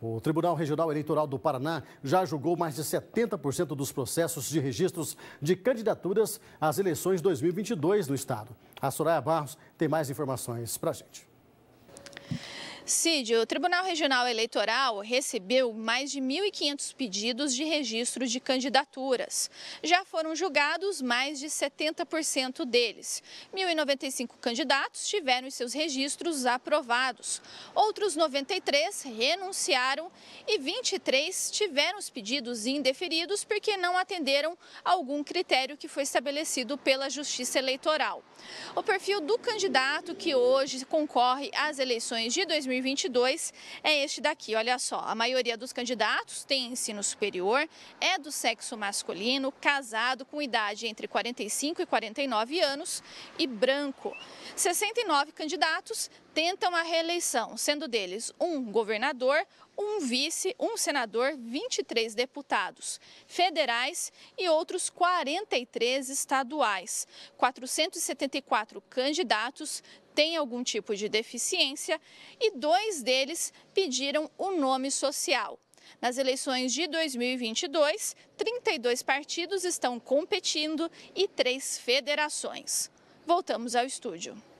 O Tribunal Regional Eleitoral do Paraná já julgou mais de 70% dos processos de registros de candidaturas às eleições 2022 no Estado. A Soraya Barros tem mais informações para a gente. Cid, o Tribunal Regional Eleitoral recebeu mais de 1.500 pedidos de registro de candidaturas. Já foram julgados mais de 70% deles. 1.095 candidatos tiveram seus registros aprovados. Outros 93 renunciaram e 23 tiveram os pedidos indeferidos porque não atenderam algum critério que foi estabelecido pela Justiça Eleitoral. O perfil do candidato que hoje concorre às eleições de 2020 2022 é este daqui. Olha só, a maioria dos candidatos tem ensino superior, é do sexo masculino, casado, com idade entre 45 e 49 anos e branco. 69 candidatos tentam a reeleição, sendo deles um governador, um vice, um senador, 23 deputados federais e outros 43 estaduais. 474 candidatos têm algum tipo de deficiência e dois deles pediram o nome social. Nas eleições de 2022, 32 partidos estão competindo e três federações. Voltamos ao estúdio.